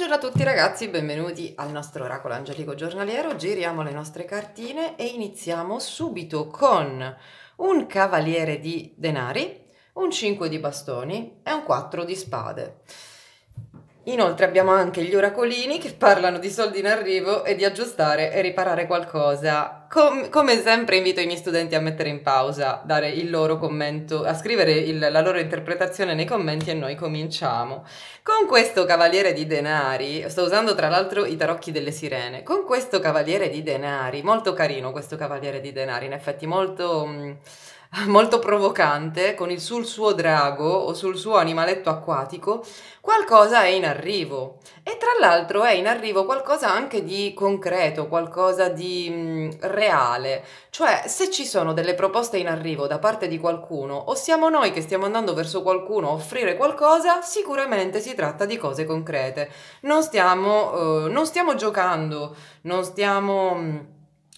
Buongiorno a tutti ragazzi, benvenuti al nostro oracolo angelico giornaliero. Giriamo le nostre cartine e iniziamo subito con un cavaliere di denari, un 5 di bastoni e un 4 di spade. Inoltre abbiamo anche gli oracolini che parlano di soldi in arrivo e di aggiustare e riparare qualcosa. Com- come sempre invito i miei studenti a mettere in pausa, dare il loro commento, a scrivere il, la loro interpretazione nei commenti e noi cominciamo. Con questo cavaliere di denari, sto usando tra l'altro i tarocchi delle sirene, con questo cavaliere di denari, molto carino questo cavaliere di denari, in effetti molto... Mh, mm, molto provocante con il sul suo drago o sul suo animaletto acquatico, qualcosa è in arrivo. E tra l'altro è in arrivo qualcosa anche di concreto, qualcosa di mh, mm, reale. Cioè, se ci sono delle proposte in arrivo da parte di qualcuno, o siamo noi che stiamo andando verso qualcuno a offrire qualcosa, sicuramente si tratta di cose concrete. Non stiamo, eh, non stiamo giocando, non stiamo... Mh, mm,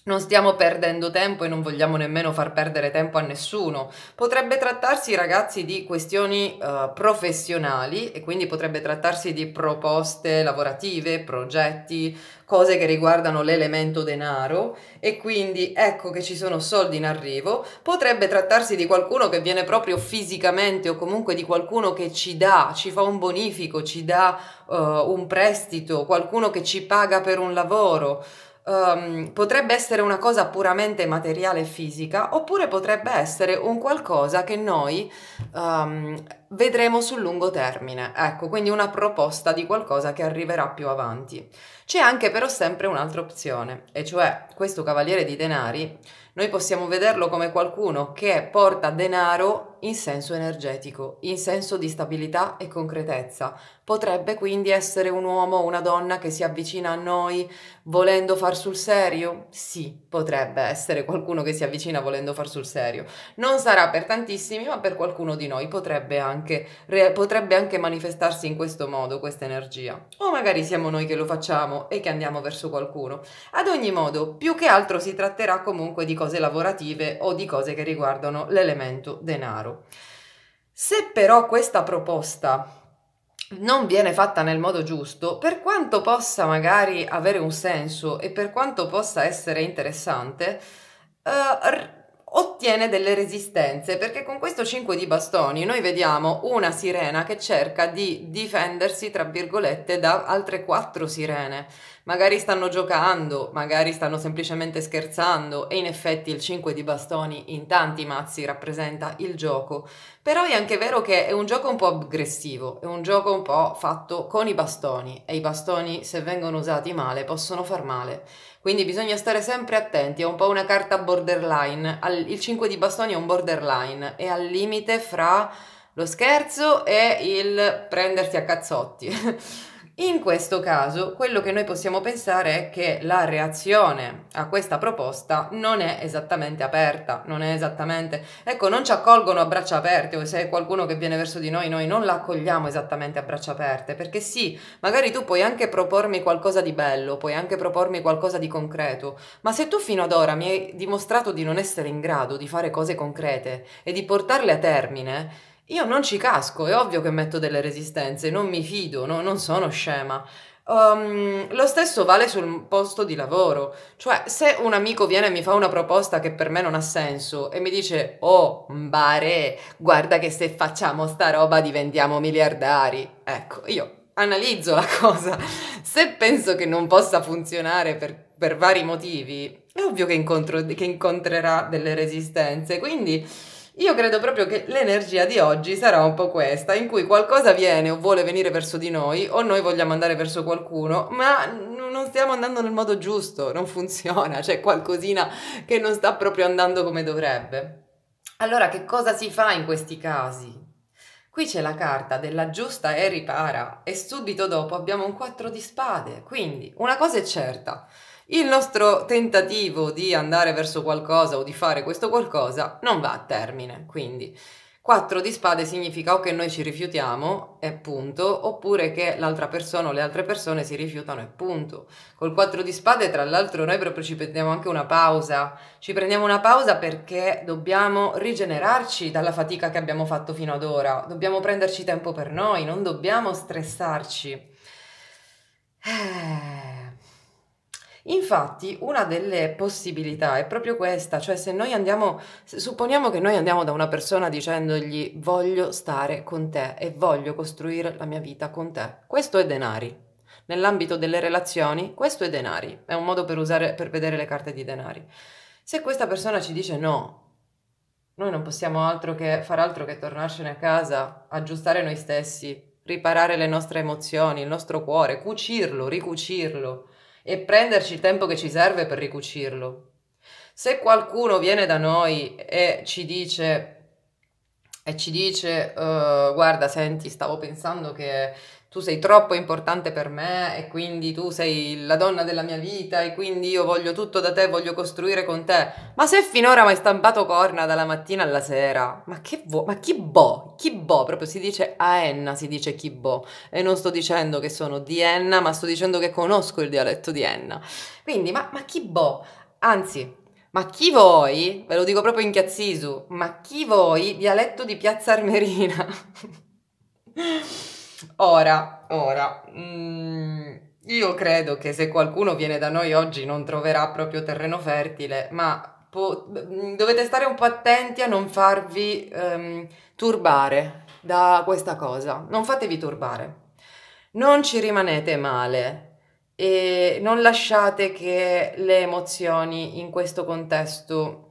non stiamo perdendo tempo e non vogliamo nemmeno far perdere tempo a nessuno. Potrebbe trattarsi, ragazzi, di questioni uh, professionali e quindi potrebbe trattarsi di proposte lavorative, progetti, cose che riguardano l'elemento denaro e quindi ecco che ci sono soldi in arrivo. Potrebbe trattarsi di qualcuno che viene proprio fisicamente o comunque di qualcuno che ci dà, ci fa un bonifico, ci dà uh, un prestito, qualcuno che ci paga per un lavoro um, potrebbe essere una cosa puramente materiale e fisica oppure potrebbe essere un qualcosa che noi um, vedremo sul lungo termine. Ecco, quindi una proposta di qualcosa che arriverà più avanti. C'è anche però sempre un'altra opzione, e cioè questo cavaliere di denari, noi possiamo vederlo come qualcuno che porta denaro in senso energetico, in senso di stabilità e concretezza. Potrebbe quindi essere un uomo o una donna che si avvicina a noi volendo far sul serio? Sì, potrebbe essere qualcuno che si avvicina volendo far sul serio. Non sarà per tantissimi, ma per qualcuno di noi potrebbe anche, re, potrebbe anche manifestarsi in questo modo questa energia. O magari siamo noi che lo facciamo e che andiamo verso qualcuno. Ad ogni modo, più che altro si tratterà comunque di cose lavorative o di cose che riguardano l'elemento denaro chiaro. Se però questa proposta non viene fatta nel modo giusto, per quanto possa magari avere un senso e per quanto possa essere interessante, eh, ottiene delle resistenze perché con questo 5 di bastoni noi vediamo una sirena che cerca di difendersi tra virgolette da altre 4 sirene magari stanno giocando, magari stanno semplicemente scherzando e in effetti il 5 di bastoni in tanti mazzi rappresenta il gioco. Però è anche vero che è un gioco un po' aggressivo, è un gioco un po' fatto con i bastoni e i bastoni se vengono usati male possono far male. Quindi bisogna stare sempre attenti, è un po' una carta borderline, il 5 di bastoni è un borderline, è al limite fra lo scherzo e il prenderti a cazzotti. In questo caso, quello che noi possiamo pensare è che la reazione a questa proposta non è esattamente aperta, non è esattamente, ecco, non ci accolgono a braccia aperte o se è qualcuno che viene verso di noi, noi non la accogliamo esattamente a braccia aperte, perché sì, magari tu puoi anche propormi qualcosa di bello, puoi anche propormi qualcosa di concreto, ma se tu fino ad ora mi hai dimostrato di non essere in grado di fare cose concrete e di portarle a termine, io non ci casco, è ovvio che metto delle resistenze, non mi fido, no, non sono scema. Um, lo stesso vale sul posto di lavoro, cioè se un amico viene e mi fa una proposta che per me non ha senso e mi dice oh mbare, guarda che se facciamo sta roba diventiamo miliardari, ecco, io analizzo la cosa, se penso che non possa funzionare per, per vari motivi, è ovvio che, incontro, che incontrerà delle resistenze, quindi io credo proprio che l'energia di oggi sarà un po' questa, in cui qualcosa viene o vuole venire verso di noi o noi vogliamo andare verso qualcuno, ma non stiamo andando nel modo giusto, non funziona, c'è qualcosina che non sta proprio andando come dovrebbe. Allora che cosa si fa in questi casi? Qui c'è la carta della giusta e ripara e subito dopo abbiamo un 4 di spade, quindi una cosa è certa il nostro tentativo di andare verso qualcosa o di fare questo qualcosa non va a termine. Quindi 4 di spade significa o che noi ci rifiutiamo e punto, oppure che l'altra persona o le altre persone si rifiutano e punto. Col 4 di spade, tra l'altro, noi proprio ci prendiamo anche una pausa. Ci prendiamo una pausa perché dobbiamo rigenerarci dalla fatica che abbiamo fatto fino ad ora. Dobbiamo prenderci tempo per noi, non dobbiamo stressarci. Eh. Infatti, una delle possibilità è proprio questa, cioè se noi andiamo, supponiamo che noi andiamo da una persona dicendogli voglio stare con te e voglio costruire la mia vita con te. Questo è denari. Nell'ambito delle relazioni, questo è denari, è un modo per, usare, per vedere le carte di denari. Se questa persona ci dice no, noi non possiamo altro che, far altro che tornarcene a casa, aggiustare noi stessi, riparare le nostre emozioni, il nostro cuore, cucirlo, ricucirlo e prenderci il tempo che ci serve per ricucirlo. Se qualcuno viene da noi e ci dice e ci dice uh, guarda senti stavo pensando che tu sei troppo importante per me e quindi tu sei la donna della mia vita e quindi io voglio tutto da te, voglio costruire con te. Ma se finora mi hai stampato corna dalla mattina alla sera, ma che vuoi? Ma chi boh? Chi boh? Proprio si dice Aenna, si dice chi boh. E non sto dicendo che sono di Enna, ma sto dicendo che conosco il dialetto di Enna. Quindi, ma, ma chi boh? Anzi, ma chi voi, ve lo dico proprio in chiazzisu, ma chi voi, letto di Piazza Armerina? ora, ora, mm, io credo che se qualcuno viene da noi oggi non troverà proprio terreno fertile, ma po- mm, dovete stare un po' attenti a non farvi um, turbare da questa cosa. Non fatevi turbare. Non ci rimanete male, e non lasciate che le emozioni in questo contesto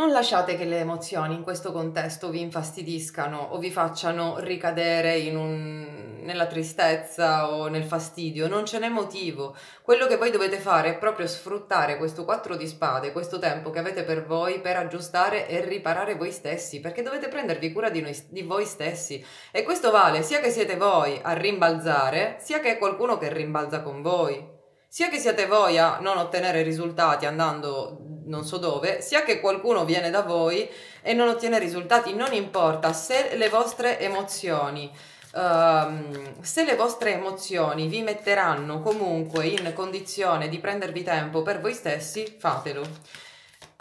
non lasciate che le emozioni in questo contesto vi infastidiscano o vi facciano ricadere un... nella tristezza o nel fastidio, non ce n'è motivo. Quello che voi dovete fare è proprio sfruttare questo 4 di spade, questo tempo che avete per voi per aggiustare e riparare voi stessi, perché dovete prendervi cura di, noi, di voi stessi. E questo vale sia che siete voi a rimbalzare, sia che è qualcuno che rimbalza con voi. Sia che siate voi a non ottenere risultati andando non so dove, sia che qualcuno viene da voi e non ottiene risultati, non importa se le vostre emozioni Uh, se le vostre emozioni vi metteranno comunque in condizione di prendervi tempo per voi stessi, fatelo.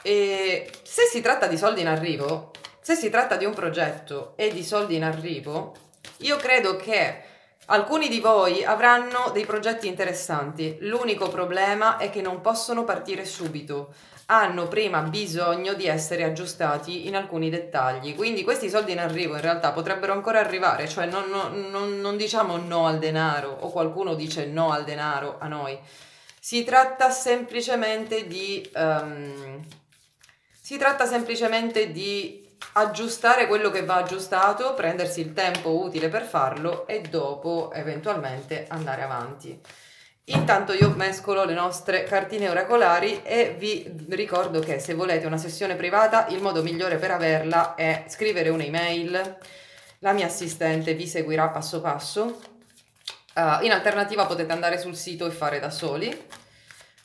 E se si tratta di soldi in arrivo, se si tratta di un progetto e di soldi in arrivo, io credo che Alcuni di voi avranno dei progetti interessanti, l'unico problema è che non possono partire subito, hanno prima bisogno di essere aggiustati in alcuni dettagli, quindi questi soldi in arrivo in realtà potrebbero ancora arrivare, cioè non, non, non, non diciamo no al denaro o qualcuno dice no al denaro a noi, si tratta semplicemente di... Um, si tratta semplicemente di aggiustare quello che va aggiustato, prendersi il tempo utile per farlo e dopo eventualmente andare avanti. Intanto io mescolo le nostre cartine oracolari e vi ricordo che se volete una sessione privata il modo migliore per averla è scrivere un'email, la mia assistente vi seguirà passo passo, uh, in alternativa potete andare sul sito e fare da soli.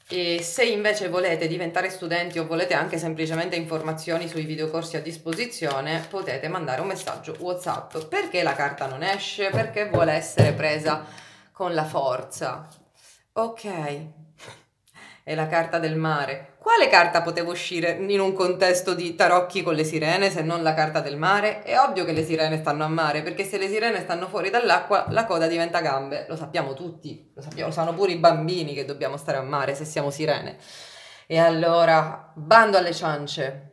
E se invece volete diventare studenti o volete anche semplicemente informazioni sui videocorsi a disposizione, potete mandare un messaggio WhatsApp. Perché la carta non esce? Perché vuole essere presa con la forza. Ok, è la carta del mare. Quale carta poteva uscire in un contesto di tarocchi con le sirene se non la carta del mare? È ovvio che le sirene stanno a mare, perché se le sirene stanno fuori dall'acqua la coda diventa gambe. Lo sappiamo tutti, lo, sappiamo, lo sanno pure i bambini che dobbiamo stare a mare se siamo sirene. E allora, bando alle ciance.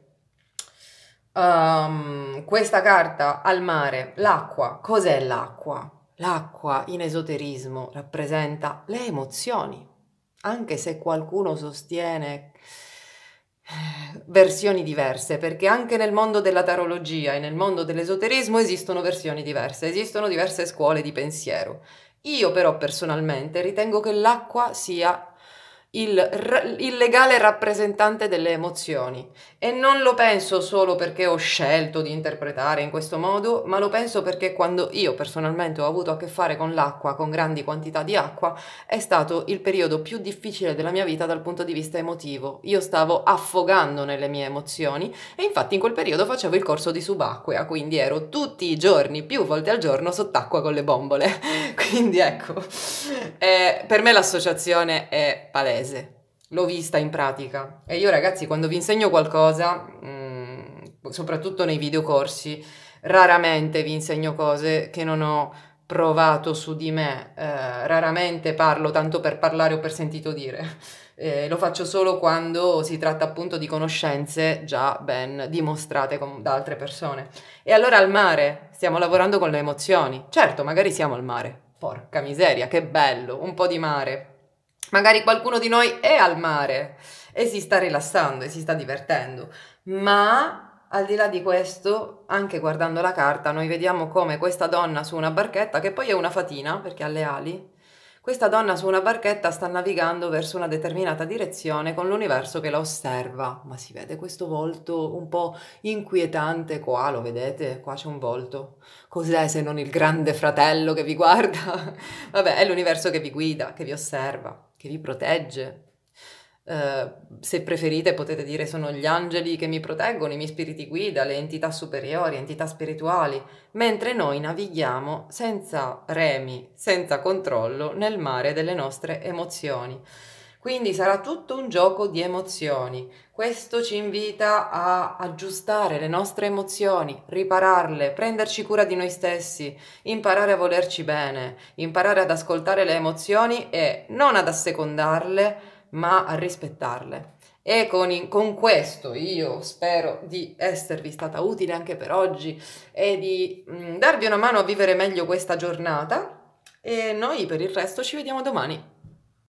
Um, questa carta al mare, l'acqua, cos'è l'acqua? L'acqua in esoterismo rappresenta le emozioni anche se qualcuno sostiene eh, versioni diverse, perché anche nel mondo della tarologia e nel mondo dell'esoterismo esistono versioni diverse, esistono diverse scuole di pensiero. Io però personalmente ritengo che l'acqua sia il, il, legale rappresentante delle emozioni e non lo penso solo perché ho scelto di interpretare in questo modo, ma lo penso perché quando io personalmente ho avuto a che fare con l'acqua, con grandi quantità di acqua, è stato il periodo più difficile della mia vita dal punto di vista emotivo. Io stavo affogando nelle mie emozioni e infatti in quel periodo facevo il corso di subacquea, quindi ero tutti i giorni, più volte al giorno, sott'acqua con le bombole. Quindi ecco, eh, per me l'associazione è palese, l'ho vista in pratica. E io ragazzi, quando vi insegno qualcosa, mh, mm, soprattutto nei videocorsi, raramente vi insegno cose che non ho provato su di me, eh, raramente parlo tanto per parlare o per sentito dire. Eh, lo faccio solo quando si tratta appunto di conoscenze già ben dimostrate con, da altre persone. E allora al mare stiamo lavorando con le emozioni. Certo, magari siamo al mare, Porca miseria, che bello, un po' di mare. Magari qualcuno di noi è al mare e si sta rilassando e si sta divertendo, ma al di là di questo, anche guardando la carta, noi vediamo come questa donna su una barchetta, che poi è una fatina perché ha le ali, questa donna su una barchetta sta navigando verso una determinata direzione con l'universo che la osserva, ma si vede questo volto un po' inquietante qua, lo vedete? Qua c'è un volto. Cos'è se non il grande fratello che vi guarda? Vabbè, è l'universo che vi guida, che vi osserva, che vi protegge, eh, se preferite potete dire sono gli angeli che mi proteggono, i miei spiriti guida, le entità superiori, entità spirituali, mentre noi navighiamo senza remi, senza controllo nel mare delle nostre emozioni. Quindi sarà tutto un gioco di emozioni. Questo ci invita a aggiustare le nostre emozioni, ripararle, prenderci cura di noi stessi, imparare a volerci bene, imparare ad ascoltare le emozioni e non ad assecondarle, ma a rispettarle. E con, con, questo io spero di esservi stata utile anche per oggi e di mh, mm, darvi una mano a vivere meglio questa giornata. E noi per il resto ci vediamo domani.